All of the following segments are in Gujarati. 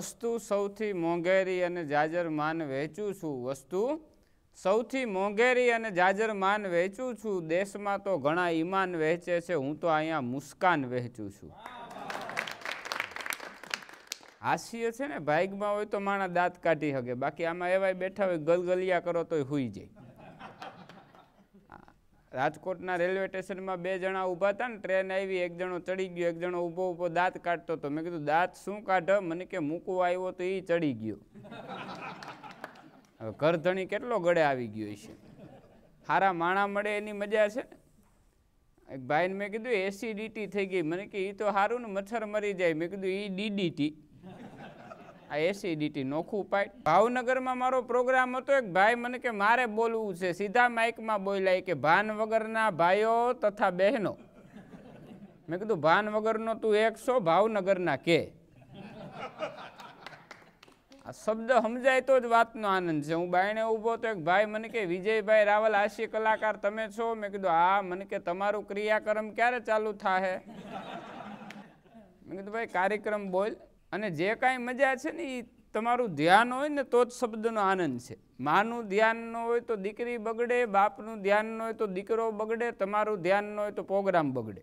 વસ્તુ સૌથી મોંઘેરી અને જાજર માન વહેંચું છું વસ્તુ સૌથી મોંઘેરી અને જાજર માન વહેંચું છું દેશમાં તો ઘણા ઈમાન વહેંચે છે હું તો અહીંયા મુસ્કાન વહેંચું છું હાસ્ય છે ને ભાઈગમાં હોય તો માણા દાંત કાઢી શકે બાકી આમાં એવાય બેઠા હોય ગલગલિયા કરો તોય હુઈ જાય રાજકોટના રેલવે સ્ટેશનમાં બે જણા ઊભા હતા ને ટ્રેન આવી એક જણો ચડી ગયો એક જણો ઊભો ઊભો દાંત કાઢતો હતો મેં કીધું દાંત શું કાઢ મને કે મૂકવો આવ્યો તો એ ચડી ગયો હવે ઘરધણી કેટલો ગળે આવી ગયો છે સારા માણા મળે એની મજા છે ને એક ભાઈને મેં કીધું એસિડિટી થઈ ગઈ મને કે એ તો સારું ને મચ્છર મરી જાય મેં કીધું એ ડીડીટી આ એસિડિટી નોખું પાડ ભાવનગરમાં મારો પ્રોગ્રામ હતો એક ભાઈ મને કે મારે બોલવું છે સીધા માઇકમાં બોલાય કે ભાન વગરના ભાઈઓ તથા બહેનો મેં કીધું ભાન વગરનો તું એકસો ભાવનગરના કે આ શબ્દ સમજાય તો જ વાતનો આનંદ છે હું બાયણે ઊભો તો એક ભાઈ મને કે વિજયભાઈ રાવલ હાસ્ય કલાકાર તમે છો મેં કીધું હા મને કે તમારું ક્રિયાક્રમ ક્યારે ચાલુ થાય મેં કીધું ભાઈ કાર્યક્રમ બોલ અને જે કાંઈ મજા છે ને એ તમારું ધ્યાન હોય ને તો જ શબ્દનો આનંદ છે માનું ધ્યાન ન હોય તો દીકરી બગડે બાપનું ધ્યાન ન હોય તો દીકરો બગડે તમારું ધ્યાન ન હોય તો પ્રોગ્રામ બગડે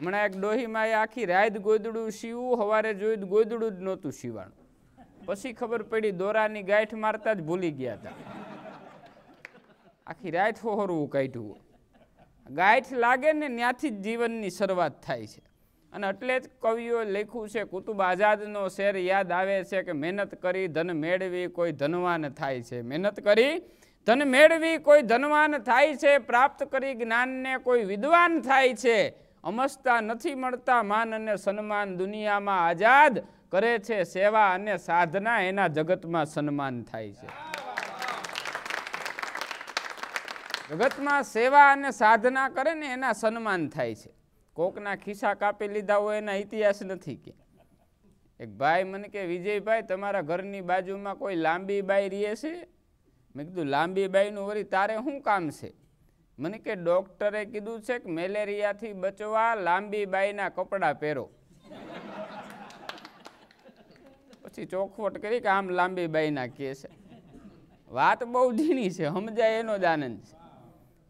હમણાં એક ડોહીમાં એ આખી રાત ગોદડું સીવું સવારે જોયું ગોદડું જ નહોતું સીવાનું પછી ખબર પડી દોરાની ગાંઠ મારતા જ ભૂલી ગયા હતા આખી રાત હોહરવું કાઢ્યું ગાંઠ લાગે ને ત્યાંથી જ જીવનની શરૂઆત થાય છે અને એટલે જ કવિઓ લખ્યું છે કુતુબ આઝાદનો શેર યાદ આવે છે કે મહેનત કરી ધન મેળવી કોઈ ધનવાન થાય છે મહેનત કરી ધન મેળવી કોઈ ધનવાન થાય છે પ્રાપ્ત કરી જ્ઞાનને કોઈ વિદ્વાન થાય છે અમસ્તા નથી મળતા માન અને સન્માન દુનિયામાં આઝાદ કરે છે સેવા અને સાધના એના જગતમાં સન્માન થાય છે જગતમાં સેવા અને સાધના કરે ને એના સન્માન થાય છે કોકના ખિસ્સા કાપી લીધા હોય એના ઇતિહાસ નથી કે એક ભાઈ મને કે વિજયભાઈ તમારા ઘરની બાજુમાં કોઈ લાંબી બાઈ રહે છે મેં કીધું લાંબી બાઈનું વળી તારે શું કામ છે મને કે ડૉક્ટરે કીધું છે કે મેલેરિયાથી બચવા લાંબી બાઈના કપડાં પહેરો પછી ચોખવટ કરી કે આમ લાંબી બાઈના કે છે વાત બહુ ઝીણી છે સમજાય એનો જ આનંદ છે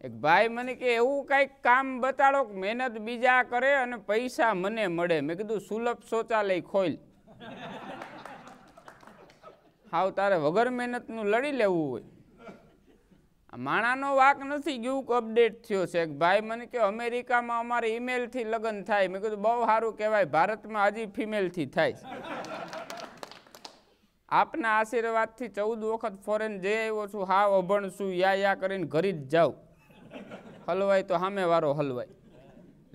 એક ભાઈ મને કે એવું કાંઈક કામ બતાડો મહેનત બીજા કરે અને પૈસા મને મળે મેં કીધું સુલભ શૌચાલય ખોલ હાવ તારે વગર મહેનતનું લડી લેવું હોય માણાનો વાક નથી ગયું અપડેટ થયો છે એક ભાઈ મને કે અમેરિકામાં અમારે ઈમેલથી લગ્ન થાય મેં કીધું બહુ સારું કહેવાય ભારતમાં હજી ફિમેલથી થાય આપના આશીર્વાદથી ચૌદ વખત ફોરેન જઈ આવ્યો છું હા અભણ છું યા યા કરીને ઘરી જ જાઉં હલવાય તો સામે સામેવાળો હલવાય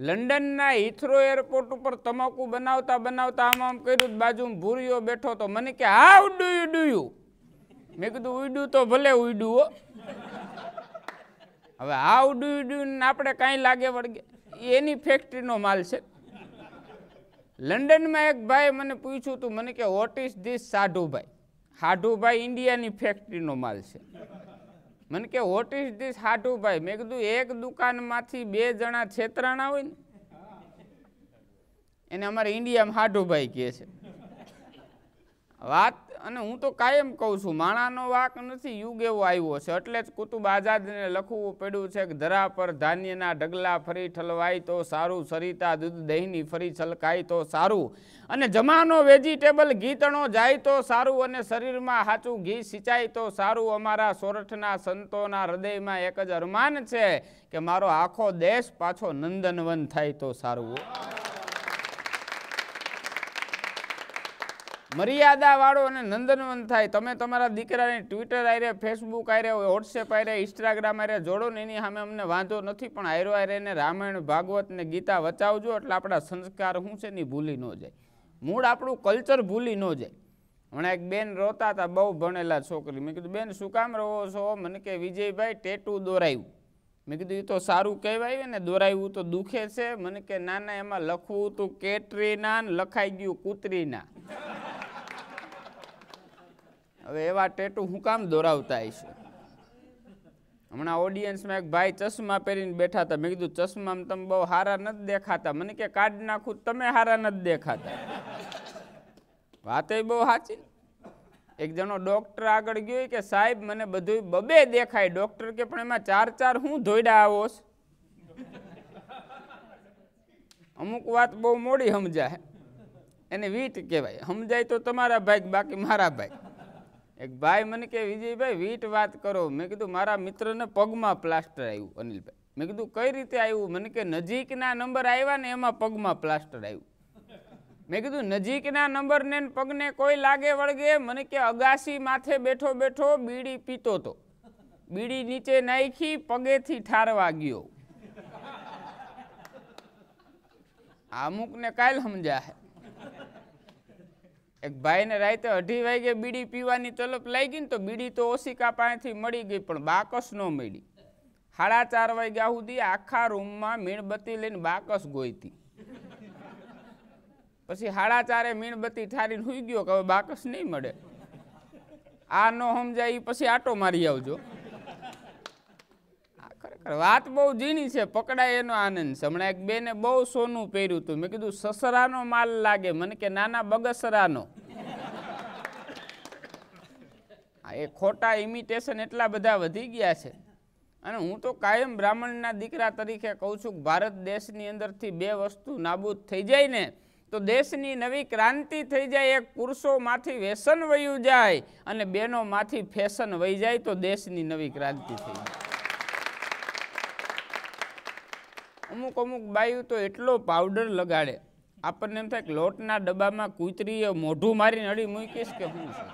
લંડનના હિથ્રો એરપોર્ટ ઉપર તમાકુ બનાવતા બનાવતા આમ આમ કર્યું બાજુમાં ભૂરીઓ બેઠો તો મને કે હાઉ ડુ યુ મેં કીધું ઉડ્યું તો ભલે ઉડ્યું હવે હાઉ ડુ યુ ડુ આપણે કાંઈ લાગે વળગે એની ફેક્ટરીનો માલ છે લંડનમાં એક ભાઈ મને પૂછ્યું તું મને કે વોટ ઇઝ ધીસ સાઢુભાઈ સાઢુભાઈ ઇન્ડિયાની ફેક્ટરીનો માલ છે મને કે વોટ ઇઝ ધીસ હાટુભાઈ મેં કીધું એક દુકાનમાંથી બે જણા છેતરાણા હોય ને એને અમારે ઇન્ડિયામાં હાટુભાઈ કહે છે વાત અને હું તો કાયમ કહું છું માણાનો વાક નથી યુગ એવો આવ્યો છે એટલે જ કુતુબ આઝાદને લખવું પડ્યું છે કે ધરા પર ધાન્યના ઢગલા ફરી ઠલવાય તો સારું સરિતા દૂધ દહીંની ફરી છલકાય તો સારું અને જમાનો વેજીટેબલ ગીતણો જાય તો સારું અને શરીરમાં સાચું ઘી સિંચાય તો સારું અમારા સોરઠના સંતોના હૃદયમાં એક જ અરમાન છે કે મારો આખો દેશ પાછો નંદનવન થાય તો સારું મર્યાદા વાળો અને નંદનવન થાય તમે તમારા દીકરાને ટ્વિટર આરે ફેસબુક આરે વોટ્સએપ આરે ઇન્સ્ટાગ્રામ આરે જોડો ને એની સામે અમને વાંધો નથી પણ આયરો આયરેને રામાયણ ભાગવત ને ગીતા વચાવજો એટલે આપણા સંસ્કાર શું છે એની ભૂલી ન જાય મૂળ આપણું કલ્ચર ભૂલી ન જાય હમણાં એક બેન રોતા હતા બહુ ભણેલા છોકરી મેં કીધું બેન શું કામ રહો છો મને કે વિજયભાઈ ટેટુ દોરાયું મેં કીધું એ તો સારું કહેવાય ને દોરાયું તો દુખે છે મને કે ના ના એમાં લખવું હતું કેટરીના લખાઈ ગયું કૂતરીના હવે એવા ટેટુ હું કામ દોરાવતા છે હમણાં ઓડિયન્સમાં એક ભાઈ ચશ્મા પહેરીને બેઠા હતા મેં કીધું ચશ્મામાં તમે બહુ હારા નથી દેખાતા મને કે કાઢ નાખું તમે હારા નથી દેખાતા વાતે બહુ સાચી એક જણો ડૉક્ટર આગળ ગયો કે સાહેબ મને બધું બબે દેખાય ડૉક્ટર કે પણ એમાં ચાર ચાર હું ધોઈડા આવો અમુક વાત બહુ મોડી સમજાય એને વીટ કહેવાય સમજાય તો તમારા ભાઈ બાકી મારા ભાઈ એક ભાઈ મને કે વિજયભાઈ વીટ વાત કરો મેં કીધું મારા મિત્રને પગમાં પ્લાસ્ટર આવ્યું અનિલભાઈ મેં કીધું કઈ રીતે આવ્યું મને કે નજીકના નંબર આવ્યા ને એમાં પગમાં પ્લાસ્ટર આવ્યું મેં કીધું નજીકના નંબરને પગને કોઈ લાગે વળગે મને કે અગાસી માથે બેઠો બેઠો બીડી પીતો હતો બીડી નીચે નાખી પગેથી ઠારવા ગયો અમુકને કાલ સમજાય એક ભાઈને રાતે અઢી વાગે બીડી પીવાની તલપ ગઈ ને તો બીડી તો ઓશિકા પાણીથી મળી ગઈ પણ બાકસ ન મળી સાડા ચાર વાગ્યા સુધી આખા રૂમમાં મીણબત્તી લઈને બાકસ ગોઈતી પછી સાડા ચારે મીણબત્તી ઠારીને સુઈ ગયો કે હવે બાકસ નહીં મળે આ ન સમજાય એ પછી આટો મારી આવજો ખરેખર વાત બહુ ઝીણી છે પકડાય એનો આનંદ છે હમણાં એક બેને બહુ સોનું પહેર્યું હતું મેં કીધું સસરાનો માલ લાગે મને કે નાના બગસરાનો એ ખોટા ઇમિટેશન એટલા બધા વધી ગયા છે અને હું તો કાયમ બ્રાહ્મણના દીકરા તરીકે કહું છું કે ભારત દેશની અંદરથી બે વસ્તુ નાબૂદ થઈ જાય ને તો દેશની નવી ક્રાંતિ થઈ જાય એક પુરુષોમાંથી વ્યસન વયું જાય અને બહેનોમાંથી ફેશન વહી જાય તો દેશની નવી ક્રાંતિ થઈ જાય અમુક અમુક બાયું તો એટલો પાવડર લગાડે આપણને એમ થાય કે લોટના ડબ્બામાં કૂતરીએ મોઢું મારીને અડી મૂકીશ કે હું છું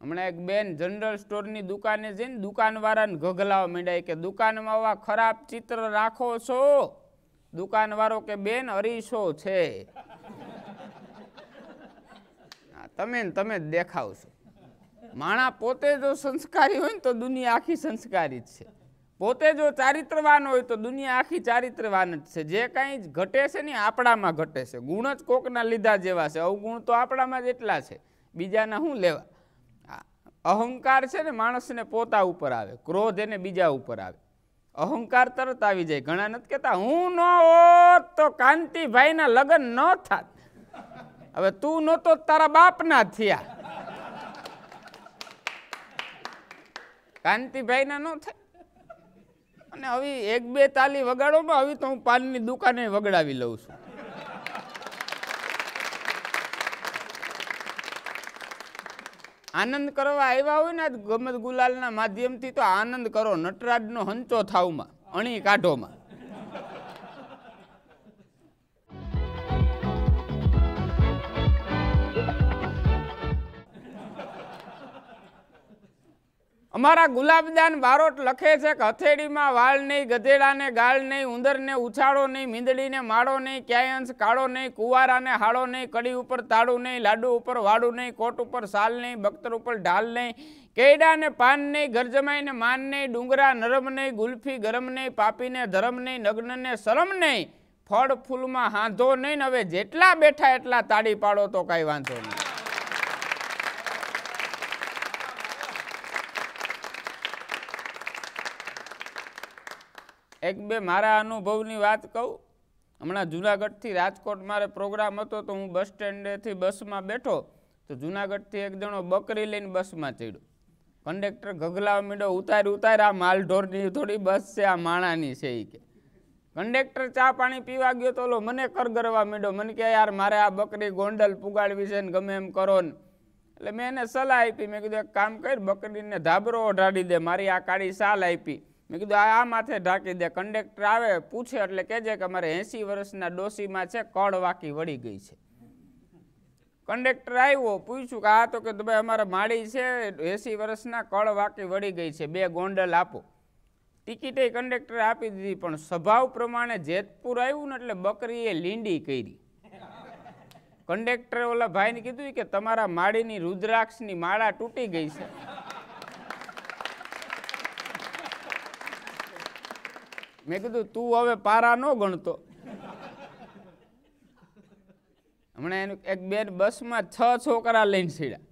હમણાં એક બેન જનરલ સ્ટોરની દુકાને જઈને દુકાનવાળાને ઘગલાવા માંડ્યા કે દુકાનમાં આવા ખરાબ ચિત્ર રાખો છો દુકાનવાળો કે બેન અરીસો છે તમે તમે જ દેખાવશો છો માણા પોતે જો સંસ્કારી હોય ને તો દુનિયા આખી સંસ્કારી જ છે પોતે જો ચારિત્રવાન હોય તો દુનિયા આખી ચારિત્રવાન જ છે જે કાંઈ ઘટે છે ને આપણામાં ઘટે છે ગુણ જ કોકના લીધા જેવા છે અવગુણ તો આપણામાં જ એટલા છે બીજાના શું લેવા અહંકાર છે ને માણસને પોતા ઉપર આવે ક્રોધ એને બીજા ઉપર આવે અહંકાર તરત આવી જાય ઘણા નથી કહેતા હું ન હોત તો કાંતિભાઈના લગ્ન ન થાત હવે તું નહોતો તારા બાપના થયા કાંતિભાઈના ન થાય અને હવે એક બે તાલી વગાડો વગાડોમાં હવે તો હું પાનની દુકાને વગડાવી લઉં છું આનંદ કરવા આવ્યા હોય ને ગમત ગુલાલના માધ્યમથી તો આનંદ કરો નટરાજનો હંચો થાવમાં અણી કાઢોમાં અમારા ગુલાબદાન બારોટ લખે છે કે હથેળીમાં વાળ નહીં ગધેડાને ગાળ નહીં ઉંદરને ઉછાળો નહીં મીંદડીને માળો નહીં ક્યાંય અંશ કાળો નહીં કુવારાને હાળો નહીં કડી ઉપર તાળું નહીં લાડુ ઉપર વાળું નહીં કોટ ઉપર સાલ નહીં બખ્તર ઉપર ઢાલ નહીં કેડાને પાન નહીં ગરજમાઈને માન નહીં ડુંગરા નરમ નહીં ગુલ્ફી ગરમ નહીં પાપીને ધરમ નહીં નગ્નને શરમ નહીં ફળ ફૂલમાં હાંધો નહીં ને હવે જેટલા બેઠા એટલા તાળી પાડો તો કાંઈ વાંધો નહીં એક બે મારા અનુભવની વાત કહું હમણાં જુનાગઢથી રાજકોટ મારે પ્રોગ્રામ હતો તો હું બસ સ્ટેન્ડેથી બસમાં બેઠો તો જુનાગઢથી એક જણો બકરી લઈને બસમાં ચડ્યો કંડક્ટર ગગલા મીડો ઉતારી ઉતારી આ માલઢોરની થોડી બસ છે આ માણાની છે એ કે કંડક્ટર ચા પાણી પીવા ગયો તો ઓલો મને કરગરવા મીડો મને કે યાર મારે આ બકરી ગોંડલ પુગાડવી છે ને ગમે એમ કરો ને એટલે મેં એને સલાહ આપી મેં કીધું એક કામ કર બકરીને ધાબરો ઓઢાડી દે મારી આ કાળી સાલ આપી મેં કીધું આ માથે ઢાંકી દે કંડક્ટર આવે પૂછે એટલે કહેજે કે અમારે એંસી વર્ષના ડોસીમાં છે કળ વાકી વળી ગઈ છે કંડક્ટર આવ્યો પૂછ્યું કે આ તો કે ભાઈ અમારે માળી છે એંસી વર્ષના કળ વાકી વળી ગઈ છે બે ગોંડલ આપો ટિકિટે કંડક્ટરે આપી દીધી પણ સ્વભાવ પ્રમાણે જેતપુર આવ્યું ને એટલે બકરીએ લીંડી કરી કંડક્ટરે ઓલા ભાઈને કીધું કે તમારા માળીની રુદ્રાક્ષની માળા તૂટી ગઈ છે મેં કીધું તું હવે પારા ન ગણતો હમણાં એનું એક બેન બસમાં છ છોકરા લઈને સીડા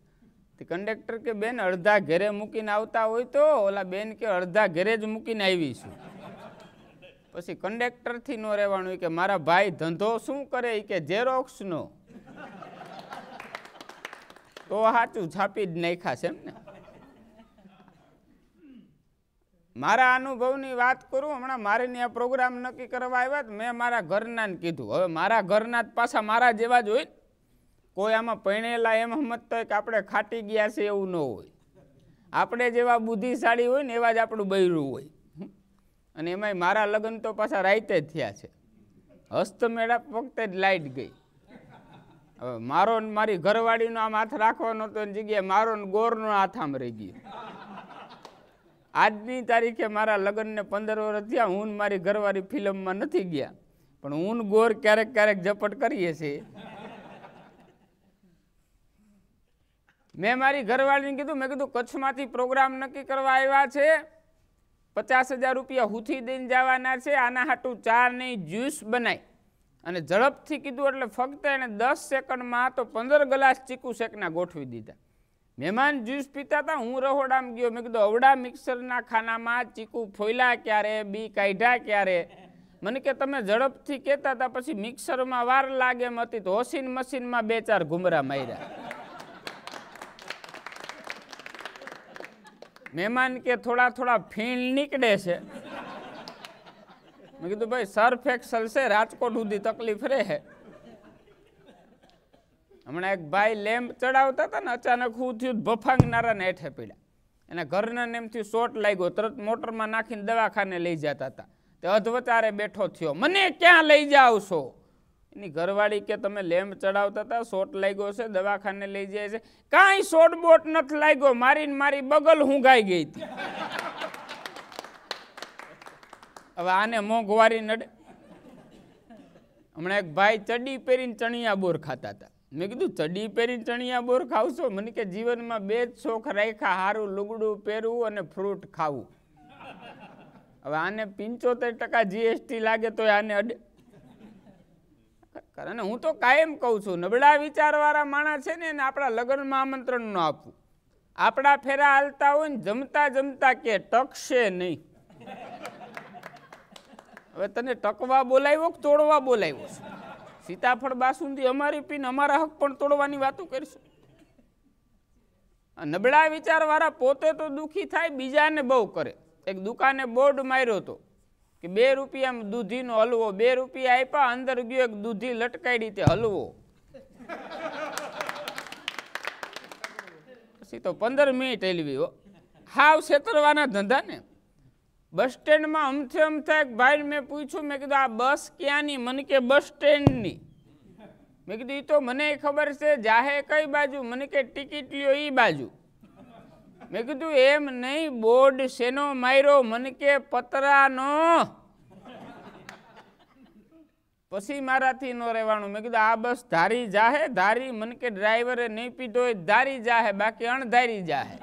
કંડક્ટર કે બેન અડધા ઘેરે મૂકીને આવતા હોય તો ઓલા બેન કે અડધા ઘેરે જ મૂકીને આવીશું પછી કંડક્ટરથી ન રહેવાનું કે મારા ભાઈ ધંધો શું કરે કે ઝેરોક્ષનો તો સાચું છાપી જ નાખ્યા છે એમ ને મારા અનુભવની વાત કરું હમણાં મારે ત્યાં પ્રોગ્રામ નક્કી કરવા આવ્યા મેં મારા ઘરના કીધું હવે મારા ઘરના જ પાછા મારા જેવા જ હોય કોઈ આમાં પરણેલા એમ સમજતા હોય કે આપણે ખાટી ગયા છે એવું ન હોય આપણે જેવા બુદ્ધિશાળી હોય ને એવા જ આપણું બૈરું હોય અને એમાંય મારા લગ્ન તો પાછા રાઈતે જ થયા છે હસ્તમેળા વખતે જ લાઈટ ગઈ હવે મારો ને મારી ઘરવાળીનો આમ હાથ રાખવાનો તો જગ્યાએ મારો ને ગોરનો હાથ આમ રહી ગયો આજની તારીખે મારા લગ્નને પંદર વર્ષ થયા હું મારી ઘરવાળી ફિલ્મમાં નથી ગયા પણ ઊન ગોર ક્યારેક ક્યારેક ઝપટ કરીએ છીએ મેં મારી ઘરવાળીને કીધું મેં કીધું કચ્છમાંથી પ્રોગ્રામ નક્કી કરવા આવ્યા છે પચાસ હજાર રૂપિયા હુથી દઈને જવાના છે આના હાટું ચાર નહીં જ્યુસ બનાય અને ઝડપથી કીધું એટલે ફક્ત એને દસ સેકન્ડમાં તો પંદર ગ્લાસ ચીકુ શેકના ગોઠવી દીધા મહેમાન જ્યુસ પીતા હતા હું રહોડામ ગયો મેં કીધું અવડા મિક્સરના ખાનામાં ચીકુ ફોયલા ક્યારે બી કાઢ્યા ક્યારે મને કે તમે ઝડપથી કહેતા હતા પછી મિક્સરમાં વાર લાગે એમ હતી તો હોસીન મશીનમાં બે ચાર ઘુમરા માર્યા મહેમાન કે થોડા થોડા ફીણ નીકળે છે મેં કીધું ભાઈ સર્ફ એક્સલ છે રાજકોટ સુધી તકલીફ રહે હમણાં એક ભાઈ લેમ્પ ચડાવતા હતા ને અચાનક હું થયું ભફાંગનારાને હેઠે પડ્યા એના ઘરના નેમથી શોર્ટ લાગ્યો તરત મોટરમાં નાખીને દવાખાને લઈ જતા હતા તે અધવચારે બેઠો થયો મને ક્યાં લઈ જાઓ છો એની ઘરવાળી કે તમે લેમ્પ ચડાવતા હતા શોર્ટ લાગ્યો છે દવાખાને લઈ જાય છે કાંઈ શોર્ટ બોટ નથી લાગ્યો મારીને મારી બગલ હું ગાઈ ગઈ હતી હવે આને મોંઘવારી નડે હમણાં એક ભાઈ ચડી પહેરીને ચણિયા બોર ખાતા હતા મેં કીધું ચડી પહેરી ચણિયા બોર ખાવશો મને કે જીવનમાં બે જ શોખ રાખ્યા સારું લુગડું પહેરવું અને ફ્રૂટ ખાવું હવે આને પંચોતેર ટકા જીએસટી લાગે તો આને અડે અને હું તો કાયમ કહું છું નબળા વિચારવાળા માણસ છે ને એને આપણા લગ્નમાં આમંત્રણ ન આપવું આપણા ફેરા હાલતા હોય ને જમતા જમતા કે ટકશે નહીં હવે તને ટકવા બોલાવ્યો કે તોડવા બોલાવ્યો છે સીતાફળ બાસુંદી અમારી પીને અમારા હક પણ તોડવાની વાતો કરશે નબળા વિચારવાળા પોતે તો દુઃખી થાય બીજાને બહુ કરે એક દુકાને બોર્ડ માર્યો હતો કે બે રૂપિયા દૂધીનો હલવો બે રૂપિયા આપ્યા અંદર ગયો એક દૂધી લટકાઈ તે હલવો પછી તો પંદર મિનિટ હો હાવ છેતરવાના ધંધાને બસ સ્ટેન્ડમાં અમથે અમથા એક ભાઈ મેં પૂછ્યું મેં કીધું આ બસ ક્યાંની મને કે બસ સ્ટેન્ડની મેં કીધું એ તો મને ખબર છે જાહે કઈ બાજુ મને કે ટિકિટ લ્યો એ બાજુ મેં કીધું એમ નહીં બોર્ડ શેનો માર્યો મને કે પતરાનો પછી મારાથી ન રહેવાનું મેં કીધું આ બસ ધારી જાહે ધારી મને કે ડ્રાઈવરે નહીં પીધો એ ધારી જાહે બાકી અણધારી જાહે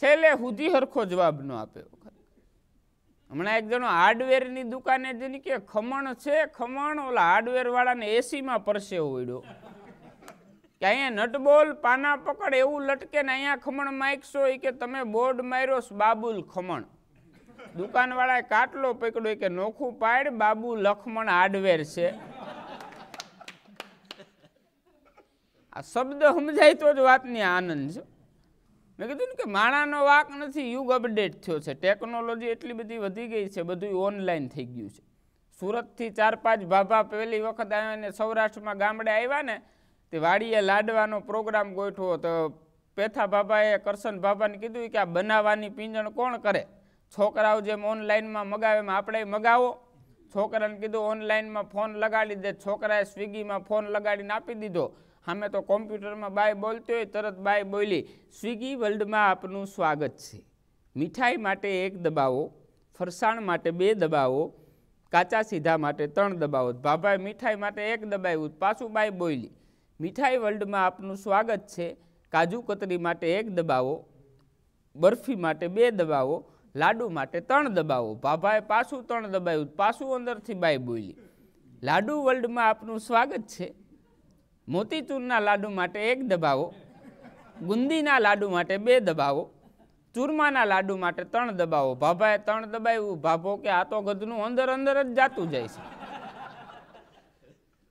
છેલ્લે સુધી સરખો જવાબ ન આપ્યો હમણાં એક જણો હાર્ડવેરની દુકાને જઈને કે ખમણ છે ખમણ ઓલા હાર્ડવેરવાળાને એસીમાં પરસે ઉડ્યો કે અહીંયા નટબોલ પાના પકડ એવું લટકે ને અહીંયા ખમણ માગશો એ કે તમે બોર્ડ માર્યો બાબુલ ખમણ દુકાનવાળાએ કાટલો પકડ્યો કે નોખું પાડ બાબુ લખમણ હાર્ડવેર છે આ શબ્દ સમજાય તો જ વાતની આનંદ છે મેં કીધું ને કે માણાનો વાક નથી યુગ અપડેટ થયો છે ટેકનોલોજી એટલી બધી વધી ગઈ છે બધું ઓનલાઈન થઈ ગયું છે સુરતથી ચાર પાંચ ભાભા પહેલી વખત આવ્યા ને સૌરાષ્ટ્રમાં ગામડે આવ્યા ને તે વાડીએ લાડવાનો પ્રોગ્રામ ગોઠવો તો પેથા બાબાએ કરશન બાબાને કીધું કે આ બનાવવાની પીંજણ કોણ કરે છોકરાઓ જેમ ઓનલાઈનમાં મગાવે એમ આપણે મગાવો છોકરાને કીધું ઓનલાઈનમાં ફોન લગાડી દે છોકરાએ સ્વિગીમાં ફોન લગાડીને આપી દીધો અમે તો કોમ્પ્યુટરમાં બાય બોલતી હોય તરત બાય બોલી સ્વિગી વર્લ્ડમાં આપનું સ્વાગત છે મીઠાઈ માટે એક દબાવો ફરસાણ માટે બે દબાવો કાચા સીધા માટે ત્રણ દબાવો ભાભાએ મીઠાઈ માટે એક દબાવ્યું પાછું બાય બોયલી મીઠાઈ વર્લ્ડમાં આપનું સ્વાગત છે કાજુ કતરી માટે એક દબાવો બરફી માટે બે દબાવો લાડુ માટે ત્રણ દબાવો ભાભાએ પાછું ત્રણ દબાવ્યું પાછું અંદરથી બાય બોલી લાડુ વર્લ્ડમાં આપનું સ્વાગત છે મોતીચૂરના લાડુ માટે એક દબાવો ગુંદીના લાડુ માટે બે દબાવો ચૂરમાના લાડુ માટે ત્રણ દબાવો ભાભાએ ત્રણ દબાવ્યું ભાભો કે આ તો ગધનું અંદર અંદર જ જાતું જાય છે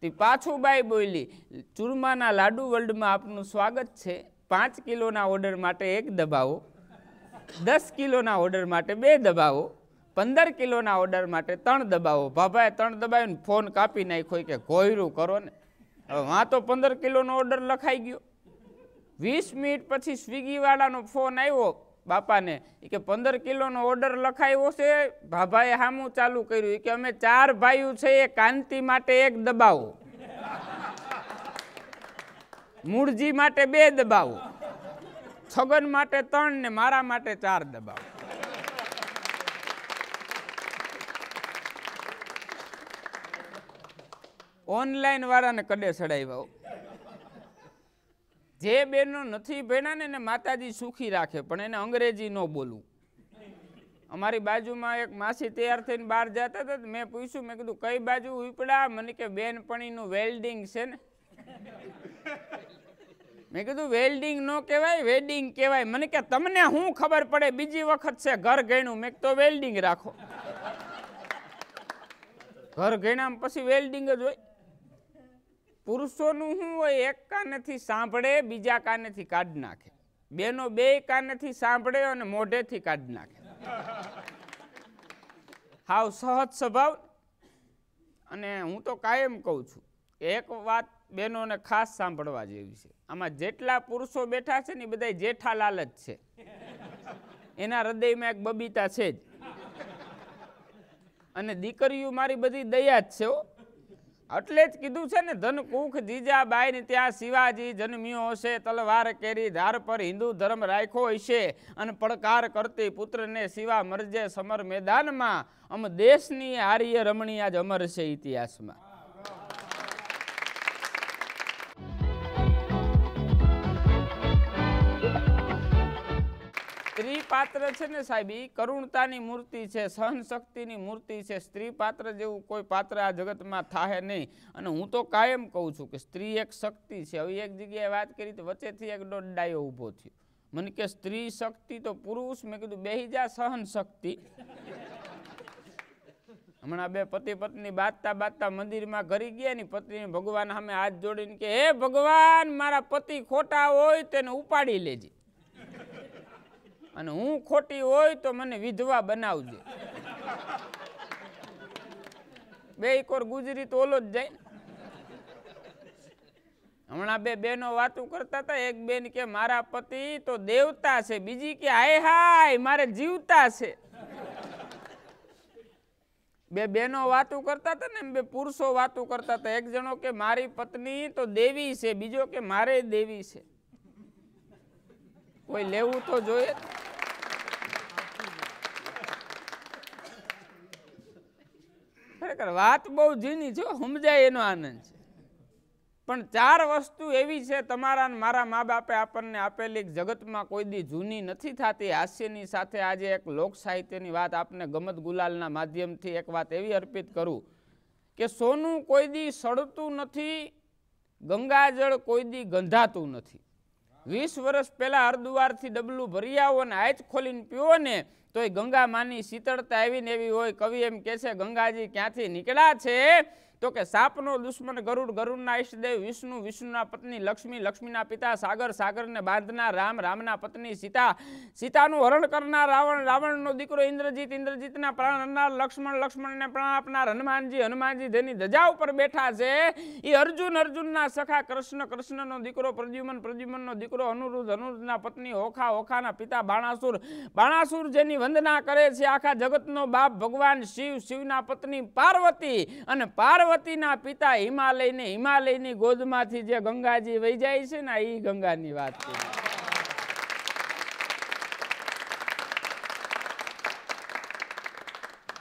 તે પાછું બાઈ બોલી ચૂરમાના લાડુ વર્લ્ડમાં આપનું સ્વાગત છે પાંચ કિલોના ઓર્ડર માટે એક દબાવો દસ કિલોના ઓર્ડર માટે બે દબાવો પંદર કિલોના ઓર્ડર માટે ત્રણ દબાવો ભાભાએ ત્રણ દબાવીને ફોન કાપી નાખ્યો કે ગોયરું કરો ને હવે વાં તો પંદર કિલોનો ઓર્ડર લખાઈ ગયો વીસ મિનિટ પછી સ્વિગીવાળાનો ફોન આવ્યો બાપાને એ કે પંદર કિલોનો ઓર્ડર લખાયો છે ભાભાએ હામું ચાલુ કર્યું કે અમે ચાર ભાઈઓ છે એ કાંતિ માટે એક દબાવો મૂળજી માટે બે દબાવો છગન માટે ત્રણ ને મારા માટે ચાર દબાવો ઓનલાઈન વાળાને કડે ચડાવ્યા જે બેનો નથી ભણ્યા ને એને માતાજી સુખી રાખે પણ એને અંગ્રેજી ન બોલવું અમારી બાજુમાં એક માસી તૈયાર થઈને બહાર જતા હતા મેં પૂછ્યું મેં કીધું કઈ બાજુ ઉપડા મને કે બેનપણીનું વેલ્ડિંગ છે ને મેં કીધું વેલ્ડિંગ ન કહેવાય વેલ્ડિંગ કહેવાય મને કે તમને શું ખબર પડે બીજી વખત છે ઘર ગણ્યું મેં તો વેલ્ડિંગ રાખો ઘર ઘેણામ પછી વેલ્ડિંગ જ હોય પુરુષોનું શું હોય એક કાનેથી સાંભળે બીજા કાનેથી કાઢ નાખે બેનો બે કાનેથી સાંભળે અને મોઢેથી કાઢ નાખે હાવ સહજ સ્વભાવ અને હું તો કાયમ કહું છું એક વાત બેનોને ખાસ સાંભળવા જેવી છે આમાં જેટલા પુરુષો બેઠા છે ને એ બધા જેઠાલાલ જ છે એના હૃદયમાં એક બબીતા છે જ અને દીકરીઓ મારી બધી દયા જ છે હો એટલે જ કીધું છે ને ધન કુખ જીજાબાઈ ને ત્યાં શિવાજી જન્મ્યો હશે તલવાર કેરી ધાર પર હિન્દુ ધર્મ રાખ્યો હશે અને પડકાર કરતી પુત્રને શિવા મરજે સમર મેદાનમાં આમ દેશની આર્ય રમણી આજ અમર છે ઇતિહાસમાં પાત્ર છે ને સાહેબ એ કરુણતાની મૂર્તિ છે સહનશક્તિની મૂર્તિ છે સ્ત્રી પાત્ર જેવું કોઈ પાત્ર આ જગતમાં થાય નહીં અને હું તો કાયમ કહું છું કે સ્ત્રી એક શક્તિ છે હવે એક જગ્યાએ વાત કરી તો વચ્ચેથી એક દોઢ ઊભો થયો મને કે સ્ત્રી શક્તિ તો પુરુષ મેં કીધું બેહી જા સહન શક્તિ હમણાં બે પતિ પત્ની બાતતા બાતતા મંદિરમાં ઘરી ગયા ની પત્ની ભગવાન સામે હાથ જોડીને કે હે ભગવાન મારા પતિ ખોટા હોય તેને ઉપાડી લેજે અને હું ખોટી હોય તો મને વિધવા બનાવજે બે કોર ગુજરી તો ઓલો જ જાય હમણાં બે બેનો વાતું કરતા હતા એક બેન કે મારા પતિ તો દેવતા છે બીજી કે હાય હાય મારે જીવતા છે બે બેનો વાતું કરતા હતા ને બે પુરુષો વાતું કરતા હતા એક જણો કે મારી પત્ની તો દેવી છે બીજો કે મારે દેવી છે કોઈ લેવું તો જોઈએ ખરેખર વાત બહુ ઝીણી છે સમજાય એનો આનંદ છે પણ ચાર વસ્તુ એવી છે તમારા મારા મા બાપે આપણને આપેલી જગતમાં કોઈ દી જૂની નથી થતી હાસ્યની સાથે આજે એક લોક સાહિત્યની વાત આપને ગમત ગુલાલના માધ્યમથી એક વાત એવી અર્પિત કરું કે સોનું કોઈ દી સડતું નથી ગંગાજળ કોઈ દી ગંધાતું નથી વીસ વર્ષ પહેલાં હરદુવારથી ડબલું ભરી આવો ને આજ ખોલીને પીવો ને તોય એ ગંગા માની શીતળતા એવી ને એવી હોય કવિ એમ કહે છે ગંગાજી ક્યાંથી નીકળ્યા છે તો કે સાપનો દુશ્મન ગરુડ ગરુડના ઈષ્ટદેવ વિષ્ણુ વિષ્ણુના પત્ની લક્ષ્મી લક્ષ્મીના પિતા સાગર સાગરને બાંધનાર રામ રામના પત્ની સીતા સીતાનું હરણ કરનાર રાવણ રાવણનો દીકરો ઇન્દ્રજીત ઇન્દ્રજીતના પ્રાણ હરનાર લક્ષ્મણ લક્ષ્મણને પ્રાણ આપનાર હનુમાનજી હનુમાનજી જેની ધજા ઉપર બેઠા છે એ અર્જુન અર્જુનના સખા કૃષ્ણ કૃષ્ણનો દીકરો પ્રદ્યુમન પ્રદ્યુમનનો દીકરો અનુરુદ્ધ અનુરુદ્ધના પત્ની ઓખા ઓખાના પિતા બાણાસુર બાણાસુર જેની વંદના કરે છે આખા જગતનો બાપ ભગવાન શિવ શિવના પત્ની પાર્વતી અને પાર્વતી પાર્વતીના પિતા હિમાલયને હિમાલયની ગોદમાંથી જે ગંગાજી વહી જાય છે ને એ ગંગાની વાત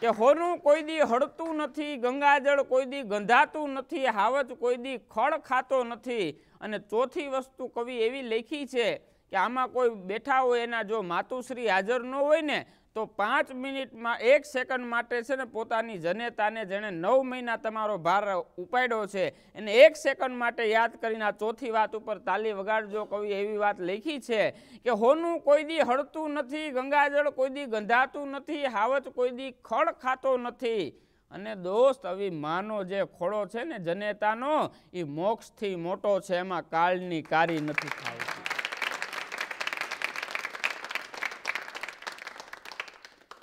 કે હોનું કોઈ દી હળતું નથી ગંગાજળ કોઈ દી ગંધાતું નથી હાવજ કોઈ દી ખળ ખાતો નથી અને ચોથી વસ્તુ કવિ એવી લેખી છે કે આમાં કોઈ બેઠા હોય એના જો માતુશ્રી હાજર ન હોય ને તો પાંચ મિનિટમાં એક સેકન્ડ માટે છે ને પોતાની જનેતાને જેણે નવ મહિના તમારો ભાર ઉપાડ્યો છે એને એક સેકન્ડ માટે યાદ કરીને આ ચોથી વાત ઉપર તાલી વગાડજો કવિ એવી વાત લખી છે કે હોનું કોઈ દી હળતું નથી ગંગાજળ કોઈ દી ગંધાતું નથી હાવત કોઈ દી ખળ ખાતો નથી અને દોસ્ત આવી માનો જે ખોળો છે ને જનેતાનો એ મોક્ષથી મોટો છે એમાં કાળની કારી નથી થાય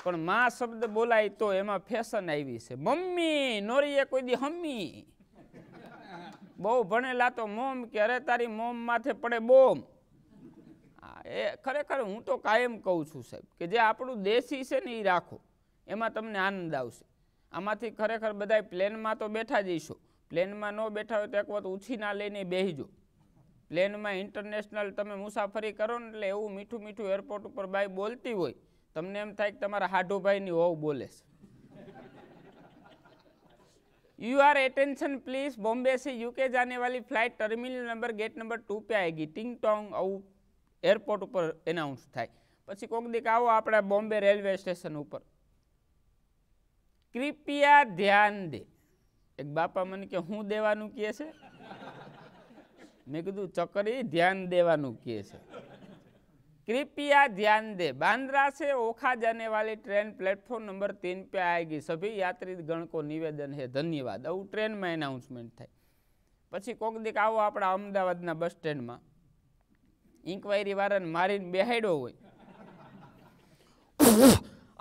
પણ માં શબ્દ બોલાય તો એમાં ફેશન આવી છે મમ્મી નોરીએ કોઈ દી હમ્મી બહુ ભણેલા તો મોમ કે અરે તારી મોમ માથે પડે બોમ એ ખરેખર હું તો કાયમ કહું છું સાહેબ કે જે આપણું દેશી છે ને એ રાખો એમાં તમને આનંદ આવશે આમાંથી ખરેખર બધા પ્લેનમાં તો બેઠા જઈશું પ્લેનમાં ન બેઠા હોય તો એક વખત ના લઈને બેહીજો પ્લેનમાં ઇન્ટરનેશનલ તમે મુસાફરી કરો ને એટલે એવું મીઠું મીઠું એરપોર્ટ ઉપર બાય બોલતી હોય તમને એમ થાય કે તમારા હાઢુભાઈની હોવ બોલે છે you are attention please Bombay સી યુકે જાને વાલી flight terminal number gate number two પે આવેગી ટિંગ ટોંગ આવું એરપોર્ટ ઉપર એનાઉન્સ થાય પછી કોક દીક આવો આપણા બોમ્બે રેલવે સ્ટેશન ઉપર કૃપયા ધ્યાન દે એક બાપા મને કે હું દેવાનું કહે છે મેં કીધું ચકરી ધ્યાન દેવાનું કહે છે कृपया ध्यान दे बांद्रा से ओखा जाने वाली ट्रेन प्लेटफॉर्म नंबर तीन पे आएगी सभी यात्री गण को निवेदन है धन्यवाद આવું ટ્રેનમાં એનાઉન્સમેન્ટ થાય પછી કોક દીક આવો આપણા અમદાવાદના બસ સ્ટેન્ડમાં ઇન્કવાયરી વાળાને મારીને બેહાડ્યો હોય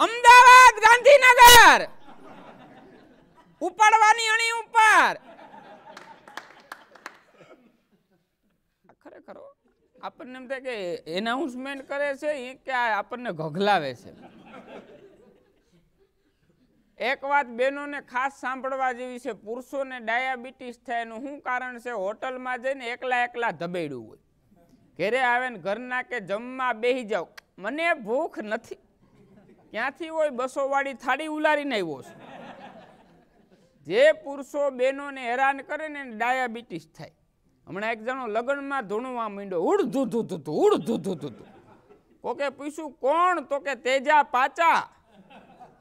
અમદાવાદ ગાંધીનગર ઉપાડવાની અણી ઉપર ખરેખર આપણને એમ થાય કે એનાઉન્સમેન્ટ કરે છે એ કે આપણને ઘઘલાવે છે એક વાત બહેનોને ખાસ સાંભળવા જેવી છે પુરુષોને ડાયાબિટીસ થાય એનું શું કારણ છે હોટલમાં જઈને એકલા એકલા ધબેડ્યું હોય ઘરે આવે ને ઘરના કે જમવા બેસી જાઓ મને ભૂખ નથી ક્યાંથી હોય બસો વાળી થાળી ઉલારીને આવ્યો છે જે પુરુષો બહેનોને હેરાન કરે ને ડાયાબિટીસ થાય હમણાં એક જણો લગ્નમાં ધૂણવા માંડ્યો ઉડ ધૂ ધૂ ધૂ ઉડ ધૂ ધૂ ધૂ કોકે પૂછ્યું કોણ તો કે તેજા પાચા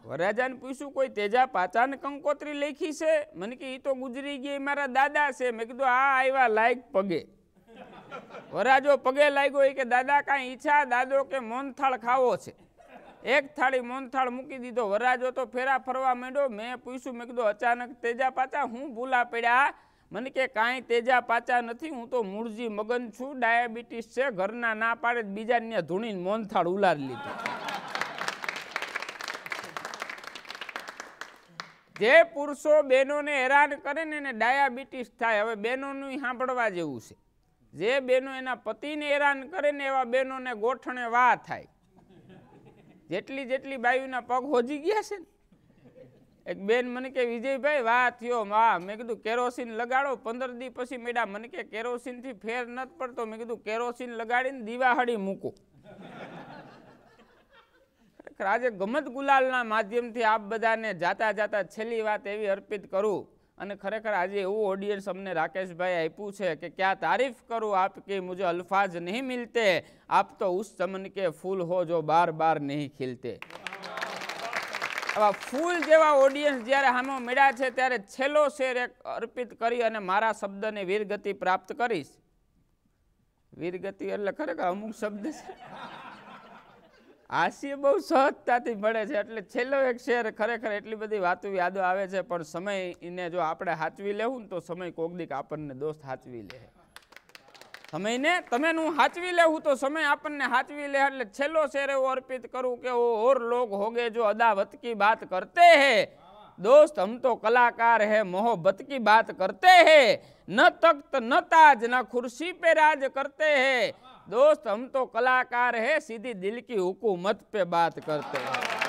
વરાજાને પૂછ્યું કોઈ તેજા પાચાને કંકોત્રી લેખી છે મને કે એ તો ગુજરી ગઈ મારા દાદા છે મેં કીધું આ આવ્યા લાયક પગે વરાજો પગે લાગ્યો એ કે દાદા કાંઈ ઈચ્છા દાદો કે મોનથાળ ખાવો છે એક થાળી મોનથાળ મૂકી દીધો વરાજો તો ફેરા ફરવા માંડ્યો મેં પૂછ્યું મેં કીધું અચાનક તેજા પાચા હું ભૂલા પડ્યા મને કે કાંઈ તેજા પાચા નથી હું તો મૂળજી મગન છું ડાયાબિટીસ છે ઘરના ના પાડે બીજાને ધૂણીને મોનથાળ ઉલારી લીધો જે પુરુષો બહેનોને હેરાન કરે ને એને ડાયાબિટીસ થાય હવે બહેનોનું સાંભળવા જેવું છે જે બહેનો એના પતિને હેરાન કરે ને એવા બહેનોને ગોઠણે વાહ થાય જેટલી જેટલી બાયુના પગ હોજી ગયા છે ને એક બેન મને કે વિજયભાઈ વાહ થયો વાહ મેં કીધું કેરોસીન લગાડો પંદર દી પછી મેડા મને કે કેરોસીનથી ફેર નથી પડતો મેં કીધું કેરોસીન લગાડીને દિવાહળી મૂકો આજે ગમત ગુલાલના માધ્યમથી આપ બધાને જાતા જાતા છેલ્લી વાત એવી અર્પિત કરું અને ખરેખર આજે એવું ઓડિયન્સ અમને રાકેશભાઈ આપ્યું છે કે ક્યાં તારીફ કરું આપ કે મુજબ અલ્ફાજ નહીં મિલતે આપ તો ઉસ ચમન કે ફૂલ હો જો બાર બાર નહીં ખીલતે આવા ફૂલ જેવા ઓડિયન્સ જ્યારે સામે મળ્યા છે ત્યારે છેલ્લો શેર એક અર્પિત કરી અને મારા શબ્દને વીરગતિ પ્રાપ્ત કરીશ વીરગતિ એટલે ખરેખર અમુક શબ્દ છે હાસ્ય બહુ સહજતાથી મળે છે એટલે છેલ્લો એક શેર ખરેખર એટલી બધી વાતો યાદો આવે છે પણ સમય એને જો આપણે હાચવી લેવું ને તો સમય કોક આપણને દોસ્ત સાચવી લે તમેને તમેનું હાચવી લે હું તો સમય આપણને હાચવી લે એટલે છેલો સરે ઓર્પિત કરું કે ઓર લોગ હોગે જો અદા વતકી વાત કરતે હે દોસ્ત હમ તો કલાકાર હે મોહબત કી વાત કરતે હે ન તખત ન તાજ ન ખુરશી પે રાજ કરતે હે દોસ્ત હમ તો કલાકાર હે સીધી દિલ કી હુકુમત પે વાત કરતે હે